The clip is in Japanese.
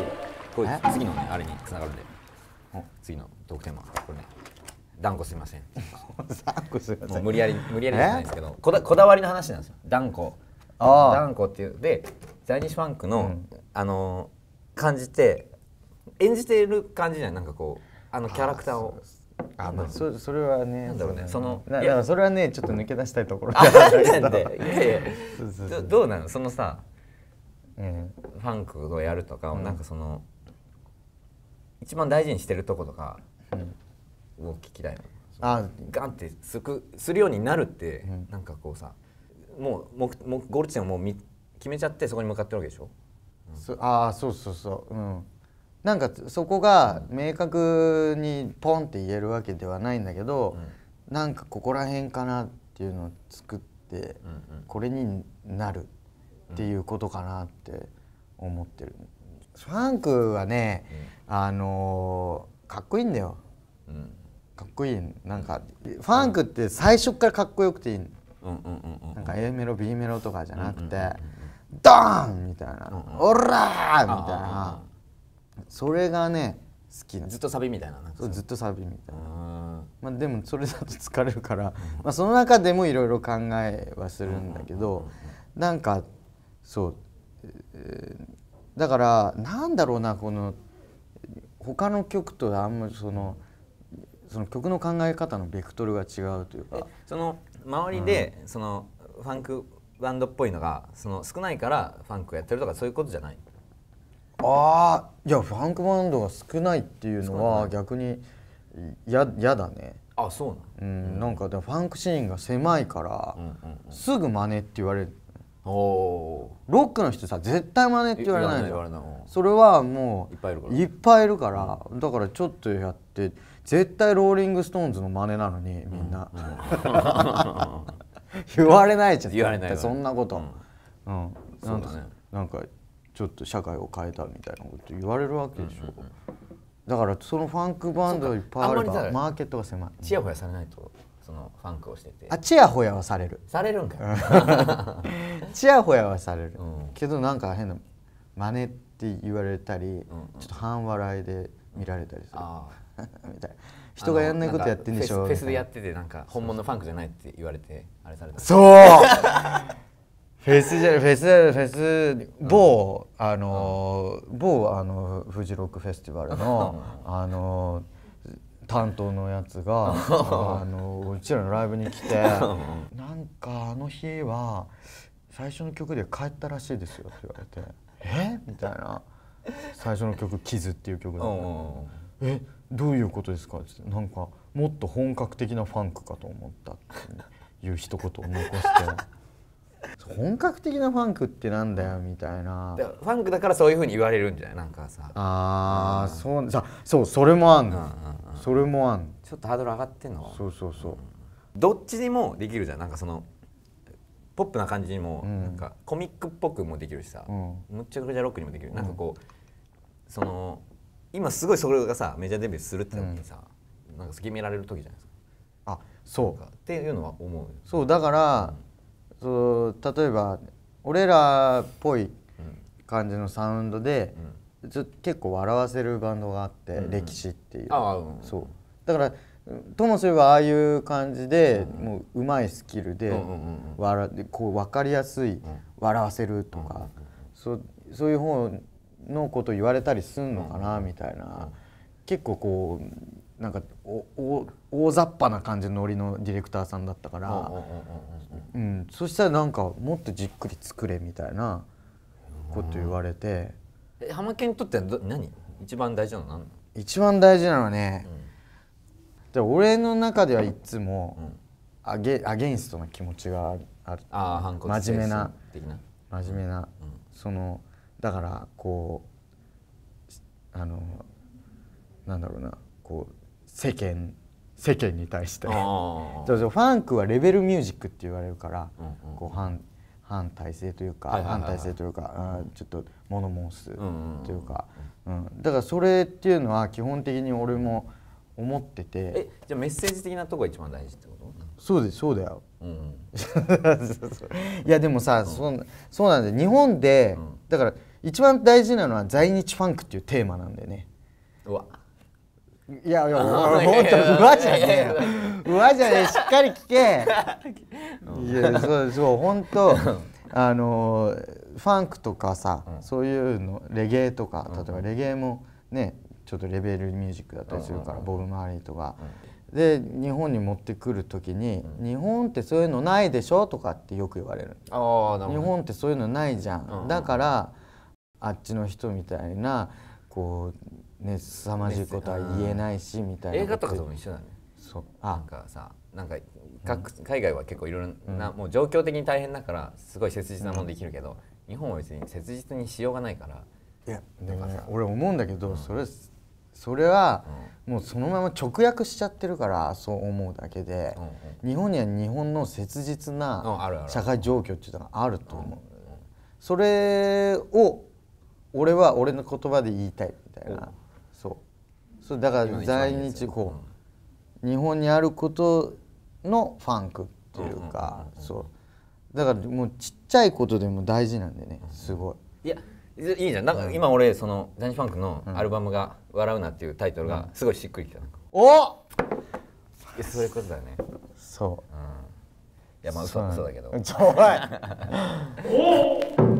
しいこれ次のねあれにつながるんで次のトークテーマこれね断固すみません断固すみません無理やり無理やりじゃないですけどこだこだわりの話なんですよ断固断固っていうで在日ファンクの、うん、あの感じて演じている感じじゃないなんかこうあのキャラクターをあまあ、そそれはねなんだろうねそのいやそれはねちょっと抜け出したいところなんでいやいや どうなのそのさうん、ファンクをやるとか、うん、なんかその一番大事にしてるとことかを聞きたいな、あガンってすくするようになるって、うん、なんかこうさもうももゴール地点をもうみ決めちゃってそこに向かってるわけでしょ、うん、ああそうそうそううんなんかそこが明確にポンって言えるわけではないんだけど、うん、なんかここら辺かなっていうのを作って、うんうん、これになるっていうことかなって思ってる、ファンクはね、あのー、かっこいいんだよ、うん、かっこいいなんか、ファンクって最初からかっこよくていい、なんか A メロ B メロとかじゃなくて、ドーンみたいな「オラー!」みたいなそれがね好きなずっとサビみたいなそうずっとサビみたいなまあでもそれだと疲れるからまあその中でもいろいろ考えはするんだけどなんかそうだからなんだろうなこの他の曲とあんまりそのその曲の考え方のベクトルが違うというかその周りで、うん、そのファンクバンドっぽいのがその少ないからファンクやってるとかそういうことじゃないああいやファンクバンドが少ないっていうのは逆に嫌だねあそうなうん、なんかファンクシーンが狭いから、すぐ真似って言われるロックの人さ絶対真似って言われないのそれはもういっぱいいるからいっぱいいるから、うん、だからちょっとやって絶対ローリング・ストーンズの真似なのにみんな、言われないじゃん言われないそんなこと、うん、うん、なんか、ね、ちょっと社会を変えたみたいなこと言われるわけでしょ、うんうん、だからそのファンクバンドいっぱいあればマーケットが狭いちやほやされないとそのファンクをしててあちやほやはされるされるんかちやほやはされる、うん、けどなんか変な真似って言われたり、うんうん、ちょっと半笑いで見られたりする、みたいな人がやんないことやってんでしょうフェスでやっててなんか本物のファンクじゃないって言われてあれされたそう フェスじゃフェスフェス某、うん、あの、うん、某あのフジロックフェスティバルのあの担当のやつが あのうちらのライブに来てなんかあの日は最初の曲で帰ったらしいですよって言われて「えみたいな最初の曲「キズ」っていう曲だったえどういうことですか?」って言ってなんかもっと本格的なファンクかと思ったっていう一言を残して。本格的なファンクってなんだよみたいなファンクだからそういうふうに言われるんじゃないなんかさああ、うん、そうそうそれもあんの、それもあんちょっとハードル上がってんのそうそうそう、どっちにもできるじゃんなんかそのポップな感じにも、なんかコミックっぽくもできるしさ、むっちゃくちゃロックにもできる、なんかこうその今すごいそれがさメジャーデビューするって時にさ、なんか決められる時じゃないですかあそうっていうのは思うそうだから、そう例えば俺らっぽい感じのサウンドで、うん、結構笑わせるバンドがあって、うんうん、歴史っていううん、そうだからともすればああいう感じで、うん、もううまいスキルで、笑ってこう分かりやすい、笑わせるとか、うん、そういう方のこと言われたりすんのかな、みたいな、結構こうなんかおお大雑把な感じのノリのディレクターさんだったから、うん、そしたらなんかもっとじっくり作れみたいなこと言われて。ハマケンにとって何一番大事なの何一番大事なのはね、うん、俺の中ではいつも、うん、アゲインストな気持ちがあるあ真面目な真面目な、うん、そのだからこうあのなんだろうなこう世間世間に対してファンクはレベルミュージックって言われるから、うんうん、こう反反体制というか、はいはいはい、反体制というか、うん、ちょっと物申すというか、うん、うんうん、だからそれっていうのは基本的に俺も思っててえじゃあメッセージ的なとこが一番大事ってことそうですそうだよ、うんうん、いやでもさ、うん、そそうなんだよ日本で、だから一番大事なのは在日ファンクっていうテーマなんだよねうわいやいや本当うわじゃねえようわじゃねえしっかり聞けいやそうそう本当 あのファンクとかさ、そういうのレゲエとか例えばレゲエもねちょっとレベルミュージックだったりするから、ボブ・マーリーとか。で日本に持ってくる時に、日本ってそういうのないでしょ?」とかってよく言われる日本ってそういうのないじゃん、だからあっちの人みたいなこうね凄まじいことは言えないしみたいな映画とかとも一緒だねそうなんかさなんか各、うん、海外は結構いろんな、うん、もう状況的に大変だからすごい切実なものできるけど、うん、日本は別に切実にしようがないからいやでもね俺思うんだけど、それそれは、もうそのまま直訳しちゃってるからそう思うだけで、日本には日本の切実な社会状況っていうのがあると思う、それを俺は俺の言葉で言いたいみたいな、そうだから在日こう日本にあることのファンクっていうか、そうだからもうちっちゃいことでも大事なんでねすごい。いやいいじゃんなんか今俺そのジャニーファンクのアルバムが「笑うな」っていうタイトルがすごいしっくりきた、うん、おそういうことだよねそう、うん、いやまあ嘘は嘘だけど ちょいお